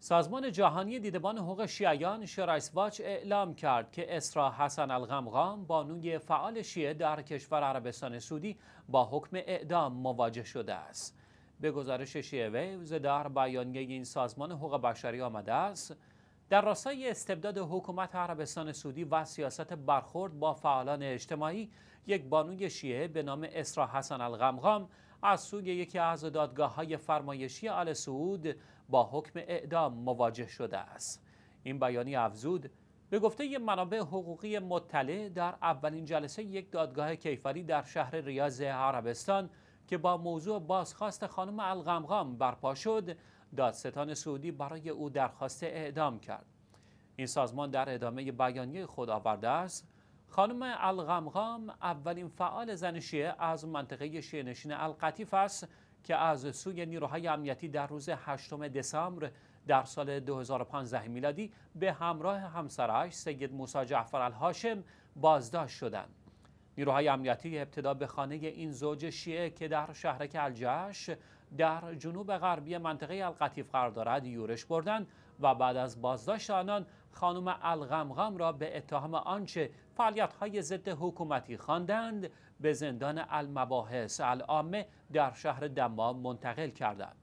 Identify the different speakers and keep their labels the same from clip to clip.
Speaker 1: سازمان جهانی دیدبان حقوق شیعیان شرایس واچ اعلام کرد که اسرا حسن الغمغام بانوی فعال شیعه در کشور عربستان سعودی با حکم اعدام مواجه شده است. به گزارش شیعه ویوز در بیانیه این سازمان حقوق بشری آمده است در راستای استبداد حکومت عربستان سعودی و سیاست برخورد با فعالان اجتماعی یک بانوی شیعه به نام اسرا حسن الغمغام از سوی یکی از دادگاه های فرمایشی آل سعود با حکم اعدام مواجه شده است این بیانی افزود به گفته منابع حقوقی مطلع در اولین جلسه یک دادگاه کیفری در شهر ریاض عربستان که با موضوع بازخواست خانم الغمغام برپا شد دادستان سعودی برای او درخواست اعدام کرد این سازمان در ادامه بیانیه خود آورده است خانم الغمغام اولین فعال زن شیعه از منطقه شیعه نشین القطیف است که از سوی نیروهای امنیتی در روز 8 دسامبر در سال 2015 میلادی به همراه همسرش سید موسی جعفر الهاشم بازداشت شدند. نیروهای امنیتی ابتدا به خانه این زوج شیعه که در شهرک الجش در جنوب غربی منطقه القطیف قرار دارد یورش بردند و بعد از بازداشت آنان خانم الغمغم را به اتهام آنچه های ضد حکومتی خواندند به زندان المباحث العامه در شهر دمام منتقل کردند.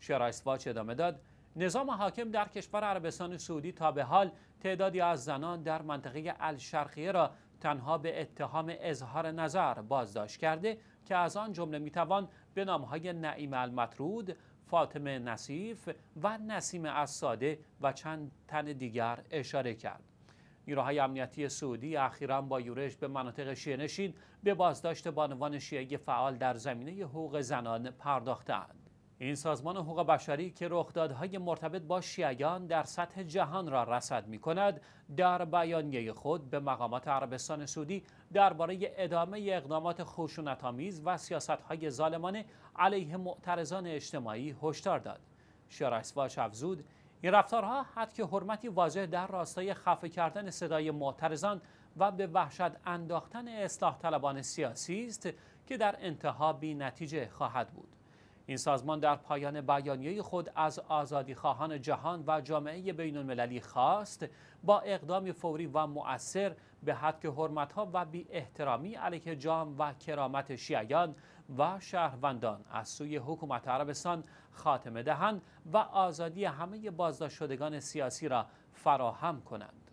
Speaker 1: شرایس ادامه داد نظام حاکم در کشور عربستان سعودی تا به حال تعدادی از زنان در منطقه الشرقیه را تنها به اتهام اظهار نظر بازداشت کرده که از آن جمله میتوان به نامهای نعیم المطرود فاطمه نصیف و نسیم اساده و چند تن دیگر اشاره کرد. نیروهای امنیتی سعودی اخیرا با یورش به مناطق شیعه نشین به بازداشت بانوان شیعه فعال در زمینه حقوق زنان پرداختند. این سازمان حقوق بشری که رخدادهای مرتبط با شیعیان در سطح جهان را رصد می کند در بیانیه خود به مقامات عربستان سعودی درباره ادامه اقدامات آمیز و سیاستهای ظالمانه علیه معترضان اجتماعی هشدار داد شارسواش افزود این رفتارها حد که حرمتی واضح در راستای خفه کردن صدای معترضان و به وحشت انداختن اصلاح طلبان سیاسی است که در انتها بی نتیجه خواهد بود این سازمان در پایان بیانیه خود از آزادی خواهان جهان و جامعه بین المللی خواست با اقدام فوری و مؤثر به حدک که حرمت ها و بی احترامی علیه جام و کرامت شیعیان و شهروندان از سوی حکومت عربستان خاتمه دهند و آزادی همه بازداشت شدگان سیاسی را فراهم کنند.